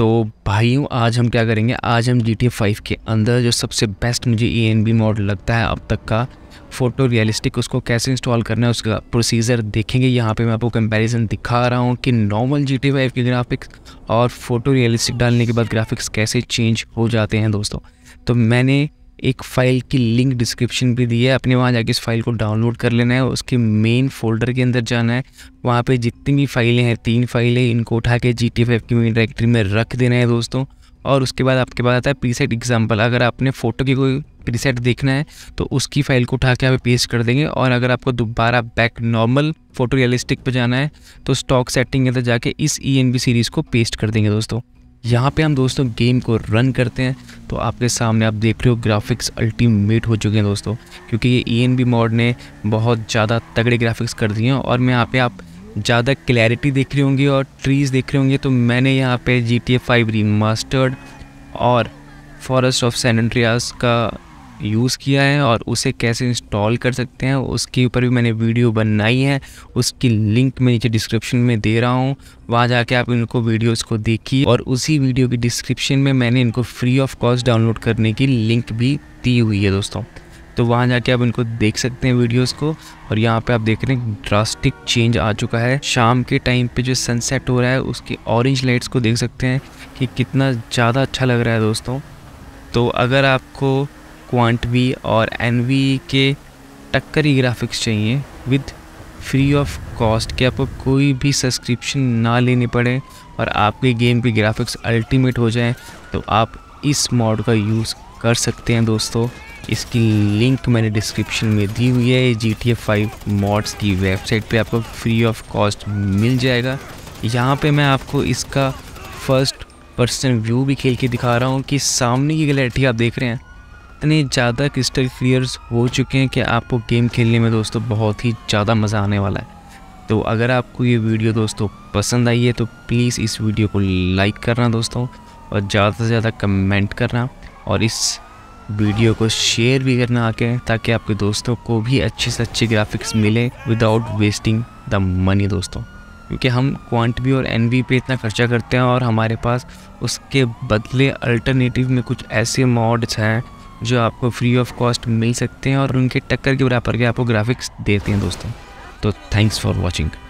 तो भाइयों आज हम क्या करेंगे आज हम जी टी फाइव के अंदर जो सबसे बेस्ट मुझे ए एन बी मॉडल लगता है अब तक का फ़ोटो रियलिस्टिक उसको कैसे इंस्टॉल करना है उसका प्रोसीजर देखेंगे यहाँ पे मैं आपको कंपैरिजन दिखा रहा हूँ कि नॉर्मल जी टी फाइव के ग्राफिक्स और फ़ोटो रियलिस्टिक डालने के बाद ग्राफिक्स कैसे चेंज हो जाते हैं दोस्तों तो मैंने एक फ़ाइल की लिंक डिस्क्रिप्शन भी दी है अपने वहाँ जाके इस फाइल को डाउनलोड कर लेना है उसके मेन फोल्डर के अंदर जाना है वहाँ पे जितनी भी फाइलें हैं तीन फाइलें इनको उठा के जी टी की मेन डायरेक्टरी में रख देना है दोस्तों और उसके बाद आपके पास आता है प्रीसेट एग्जाम्पल अगर आपने फ़ोटो की कोई प्रीसेट देखना है तो उसकी फ़ाइल को उठा के आप पेस्ट कर देंगे और अगर आपको दोबारा बैक नॉर्मल फोटो रियलिस्टिक पर जाना है तो स्टॉक सेटिंग के अंदर जाके इस ई e सीरीज़ को पेस्ट कर देंगे दोस्तों यहाँ पे हम दोस्तों गेम को रन करते हैं तो आपके सामने आप देख रहे हो ग्राफिक्स अल्टीमेट हो चुके हैं दोस्तों क्योंकि ये ई एन बी मॉड ने बहुत ज़्यादा तगड़े ग्राफिक्स कर दिए हैं और मैं यहाँ पे आप ज़्यादा क्लैरिटी देख रही होंगी और ट्रीज़ देख रहे होंगे तो मैंने यहाँ पे G T A five remastered और फॉरेस्ट ऑफ सैनड्रियाज का यूज़ किया है और उसे कैसे इंस्टॉल कर सकते हैं उसके ऊपर भी मैंने वीडियो बनाई है उसकी लिंक मैं नीचे डिस्क्रिप्शन में दे रहा हूँ वहाँ जाके आप इनको वीडियोस को देखिए और उसी वीडियो की डिस्क्रिप्शन में मैंने इनको फ्री ऑफ कॉस्ट डाउनलोड करने की लिंक भी दी हुई है दोस्तों तो वहाँ जाके आप इनको देख सकते हैं वीडियोस को और यहाँ पे आप देख रहे हैं ड्रास्टिक चेंज आ चुका है शाम के टाइम पे जो सनसेट हो रहा है उसके ऑरेंज लाइट्स को देख सकते हैं कि कितना ज़्यादा अच्छा लग रहा है दोस्तों तो अगर आपको क्वांट वी और एन वी के टक्करी ग्राफिक्स चाहिए विद फ्री ऑफ कॉस्ट कि आपको कोई भी सब्सक्रिप्शन ना लेने पड़े और आपके गेम के ग्राफिक्स अल्टीमेट हो जाए तो आप इस मॉड का यूज़ कर सकते हैं दोस्तों इसकी लिंक मैंने डिस्क्रिप्शन में दी हुई है G T F five mods की वेबसाइट पे आपको फ्री ऑफ कॉस्ट मिल जाएगा यहाँ पे मैं आपको इसका फर्स्ट पर्सन व्यू भी खेल के दिखा रहा हूँ कि सामने की गलेटी आप देख रहे हैं इतने ज़्यादा क्रिस्टल क्लियर्स हो चुके हैं कि आपको गेम खेलने में दोस्तों बहुत ही ज़्यादा मज़ा आने वाला है तो अगर आपको ये वीडियो दोस्तों पसंद आई है तो प्लीज़ इस वीडियो को लाइक करना दोस्तों और ज़्यादा से ज़्यादा कमेंट करना और इस वीडियो को शेयर भी करना आके ताकि आपके दोस्तों को भी अच्छे से अच्छे ग्राफिक्स मिले विदाउट वेस्टिंग द मनी दोस्तों क्योंकि हम क्वांट भी और एन पे इतना खर्चा करते हैं और हमारे पास उसके बदले अल्टरनेटिव में कुछ ऐसे मॉड्स हैं जो आपको फ्री ऑफ कॉस्ट मिल सकते हैं और उनके टक्कर के बराबर के आपको ग्राफिक्स देते हैं दोस्तों तो थैंक्स फॉर वॉचिंग